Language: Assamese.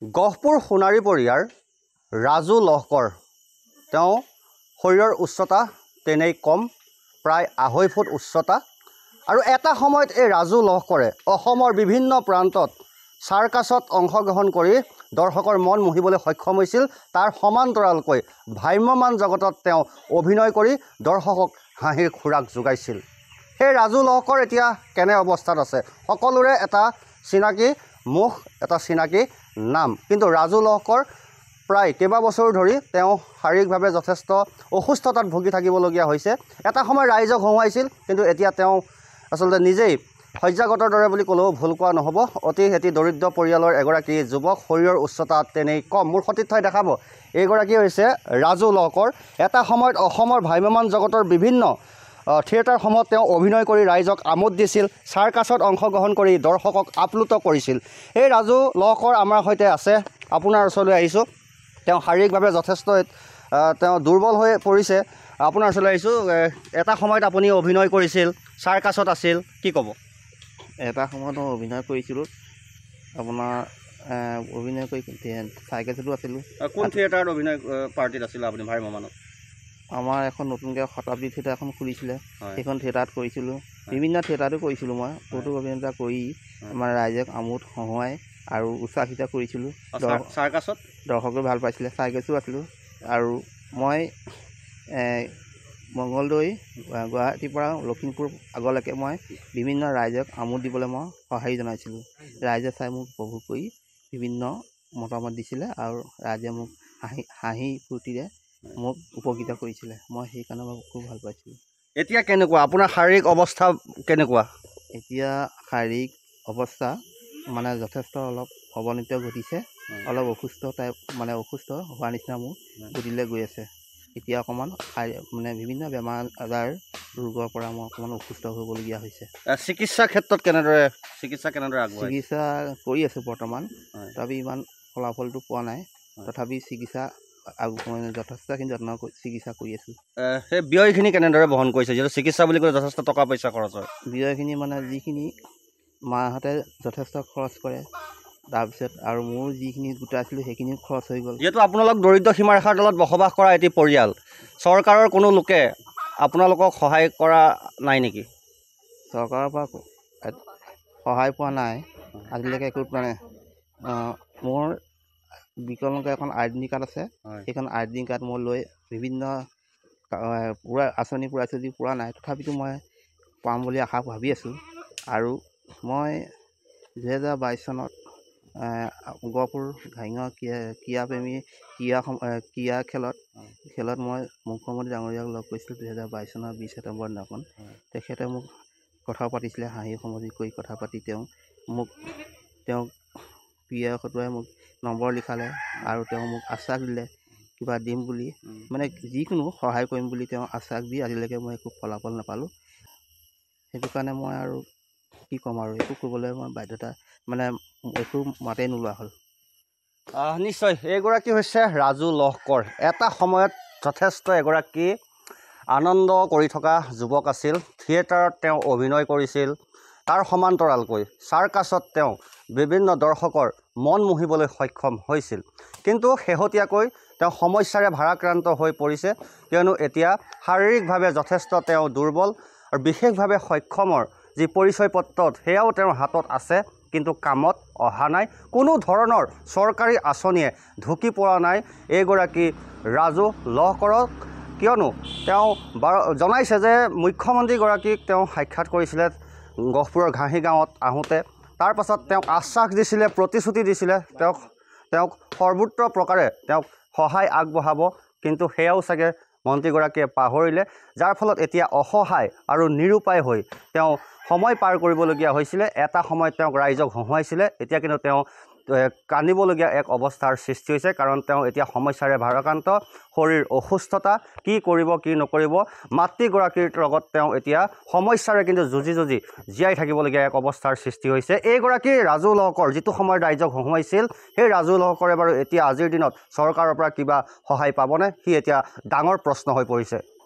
গহপুৰ সোণাৰীপৰীয়াৰ ৰাজু লহকৰ তেওঁ শৰীৰৰ উচ্চতা তেনেই কম প্ৰায় আঢ়ৈ ফুট উচ্চতা আৰু এটা সময়ত এই ৰাজু লহকৰে অসমৰ বিভিন্ন প্ৰান্তত চাৰ্কাছত অংশগ্ৰহণ কৰি দৰ্শকৰ মন মুহিবলৈ সক্ষম হৈছিল তাৰ সমান্তৰালকৈ ভ্ৰাম্যমান জগতত তেওঁ অভিনয় কৰি দৰ্শকক হাঁহিৰ খোৰাক যোগাইছিল সেই ৰাজু লহকৰ এতিয়া কেনে অৱস্থাত আছে সকলোৰে এটা চিনাকি মুখ এটা চিনাকি নাম কিন্তু ৰাজু লহকৰ প্ৰায় কেইবাবছৰো ধৰি তেওঁ শাৰীৰিকভাৱে যথেষ্ট অসুস্থতাত ভুগি থাকিবলগীয়া হৈছে এটা সময় ৰাইজক হঁহুৱাইছিল কিন্তু এতিয়া তেওঁ আচলতে নিজেই শয্যাগতৰ দৰে বুলি ক'লেও ভুল কোৱা নহ'ব অতি এটি দৰিদ্ৰ পৰিয়ালৰ এগৰাকী যুৱক শৰীৰৰ উচ্চতা তেনেই কম মোৰ সতীৰ্থই দেখাব এইগৰাকী হৈছে ৰাজু লহকৰ এটা সময়ত অসমৰ ভ্ৰাম্যমান জগতৰ বিভিন্ন থিয়েটাৰসমূহত তেওঁ অভিনয় কৰি ৰাইজক আমোদ দিছিল চাৰ্কাছত অংশগ্ৰহণ কৰি দৰ্শকক আপ্লুত কৰিছিল এই ৰাজু লহকৰ আমাৰ সৈতে আছে আপোনাৰ ওচৰলৈ আহিছোঁ তেওঁ শাৰীৰিকভাৱে যথেষ্ট তেওঁ দুৰ্বল হৈ পৰিছে আপোনাৰ ওচৰলৈ আহিছোঁ এটা সময়ত আপুনি অভিনয় কৰিছিল চাৰ্কাছত আছিল কি ক'ব এটা সময়ত মই অভিনয় কৰিছিলোঁ আপোনাৰ অভিনয় কৰি চাইকেল চলো আছিলোঁ কোন থিয়েটাৰত অভিনয় পাৰ্টিত আছিলে আপুনি ভাই মানত আমাৰ এখন নতুনকৈ শতাব্দী থিয়েটাৰ এখন খুলিছিলে সেইখন থিয়েটাৰত কৰিছিলোঁ বিভিন্ন থিয়েটাৰতো কৰিছিলোঁ মই কৌতুক অভিনেতা কৰি আমাৰ ৰাইজক আমোদ হঁহুৱাই আৰু উৎসাহিত কৰিছিলোঁ চাৰ্কাছত দৰ্শকেও ভাল পাইছিলে চাৰ্কাছো আছিলোঁ আৰু মই মংগলদৈ গুৱাহাটীৰ পৰা লখিমপুৰ আগলৈকে মই বিভিন্ন ৰাইজক আমোদ দিবলৈ মই সঁহাৰি জনাইছিলোঁ ৰাইজে চাই মোক উপভোগ কৰি বিভিন্ন মতামত দিছিলে আৰু ৰাইজে মোক হাঁহি হাঁহি ফূৰ্তিৰে মোক উপকৃত কৰিছিলে মই সেইকাৰণে মই খুব ভাল পাইছিলোঁ এতিয়া কেনেকুৱা আপোনাৰ শাৰীৰিক অৱস্থা কেনেকুৱা এতিয়া শাৰীৰিক অৱস্থা মানে যথেষ্ট অলপ অৱনীত ঘটিছে অলপ অসুস্থ টাইপ মানে অসুস্থ হোৱাৰ নিচিনা মোৰ ঘটিলে গৈ আছে এতিয়া অকণমান মানে বিভিন্ন বেমাৰ আজাৰ ৰোগৰ পৰা মই অকণমান অসুস্থ হ'বলগীয়া হৈছে চিকিৎসাৰ ক্ষেত্ৰত কেনেদৰে চিকিৎসা কেনেদৰে চিকিৎসা কৰি আছোঁ বৰ্তমান তথাপি ইমান ফলাফলটো পোৱা নাই তথাপি চিকিৎসা আগমানে যথেষ্টখিনি যত্ন চিকিৎসা কৰি আছোঁ সেই ব্যয়খিনি কেনেদৰে বহন কৰিছে যিহেতু চিকিৎসা বুলি ক'লে যথেষ্ট টকা পইচা খৰচ হয় ব্যয়খিনি মানে যিখিনি মাহঁতে যথেষ্ট খৰচ কৰে তাৰপিছত আৰু মোৰ যিখিনি গোটাইছিলোঁ সেইখিনি খৰচ হৈ গ'ল যিহেতু আপোনালোক দৰিদ্ৰ সীমাৰেখাৰ তলত বসবাস কৰা এটি পৰিয়াল চৰকাৰৰ কোনো লোকে আপোনালোকক সহায় কৰা নাই নেকি চৰকাৰৰ পৰা সহায় পোৱা নাই আজিলৈকে একো মানে মোৰ বিকলাংগ এখন আইডেণ্টি কাৰ্ড আছে সেইখন আইডেণ্টি কাৰ্ড মই লৈ বিভিন্ন পূৰা আঁচনি পূৰা আছে যদি পূৰা নাই তথাপিতো মই পাম বুলি আশা ভাবি আছোঁ আৰু মই দুহেজাৰ বাইছ চনত গহপুৰ ঘাঙ ক্ৰীড়া প্ৰেমী ক্ৰীড়া ক্ৰীড়া খেলত খেলত মই মুখ্যমন্ত্ৰী ডাঙৰীয়াক লগ কৰিছিলোঁ দুহেজাৰ বাইছ চনৰ বিছ ছেপ্টেম্বৰ দিনাখন তেখেতে মোক কথা পাতিছিলে হাঁহি সমাজি কৰি কথা পাতি তেওঁ মোক তেওঁক প্ৰিয় খটুৱাই মোক নম্বৰ লিখালে আৰু তেওঁ মোক আশ্বাস দিলে কিবা দিম বুলি মানে যিকোনো সহায় কৰিম বুলি তেওঁ আশ্বাস দি আজিলৈকে মই একো ফলাফল নাপালোঁ সেইটো কাৰণে মই আৰু কি ক'ম আৰু একো ক'বলৈ মই বাধ্যতা মানে একো মাতেই নোলোৱা হ'ল নিশ্চয় এইগৰাকী হৈছে ৰাজু লহকৰ এটা সময়ত যথেষ্ট এগৰাকী আনন্দ কৰি থকা যুৱক আছিল থিয়েটাৰত তেওঁ অভিনয় কৰিছিল তাৰ সমান্তৰালকৈ চাৰ্কাছত তেওঁ বিভিন্ন দৰ্শকৰ মন মুহিবলৈ সক্ষম হৈছিল কিন্তু শেহতীয়াকৈ তেওঁ সমস্যাৰে ভাৰাক্ৰান্ত হৈ পৰিছে কিয়নো এতিয়া শাৰীৰিকভাৱে যথেষ্ট তেওঁ দুৰ্বল আৰু বিশেষভাৱে সক্ষমৰ যি পৰিচয় পত্ৰত সেয়াও তেওঁৰ হাতত আছে কিন্তু কামত অহা নাই কোনো ধৰণৰ চৰকাৰী আঁচনিয়ে ঢুকি পোৱা নাই এইগৰাকী ৰাজু লহ কৰক কিয়নো তেওঁ বাৰ জনাইছে যে মুখ্যমন্ত্ৰীগৰাকীক তেওঁ সাক্ষাৎ কৰিছিলে গহপুৰৰ ঘাঁহি গাঁৱত আহোঁতে তাৰ পাছত তেওঁক আশ্বাস দিছিলে প্ৰতিশ্ৰুতি দিছিলে তেওঁক তেওঁক সৰ্বোত্ত প্ৰকাৰে তেওঁক সহায় আগবঢ়াব কিন্তু সেয়াও চাগে মন্ত্ৰীগৰাকীয়ে পাহৰিলে যাৰ ফলত এতিয়া অসহায় আৰু নিৰূপায় হৈ তেওঁ সময় পাৰ কৰিবলগীয়া হৈছিলে এটা সময়ত তেওঁক ৰাইজক হঁহুৱাইছিলে এতিয়া কিন্তু তেওঁ কান্দিবলগীয়া এক অৱস্থাৰ সৃষ্টি হৈছে কাৰণ তেওঁ এতিয়া সমস্যাৰে ভাৰাক্ৰান্ত শৰীৰ অসুস্থতা কি কৰিব কি নকৰিব মাতৃগৰাকীৰ লগত তেওঁ এতিয়া সমস্যাৰে কিন্তু যুঁজি যুঁজি জীয়াই থাকিবলগীয়া এক অৱস্থাৰ সৃষ্টি হৈছে এইগৰাকী ৰাজু লহকৰ যিটো সময়ত ৰাইজক হহুৱাইছিল সেই ৰাজু লহকৰে বাৰু এতিয়া আজিৰ দিনত চৰকাৰৰ পৰা কিবা সহায় পাবনে সি এতিয়া ডাঙৰ প্ৰশ্ন হৈ পৰিছে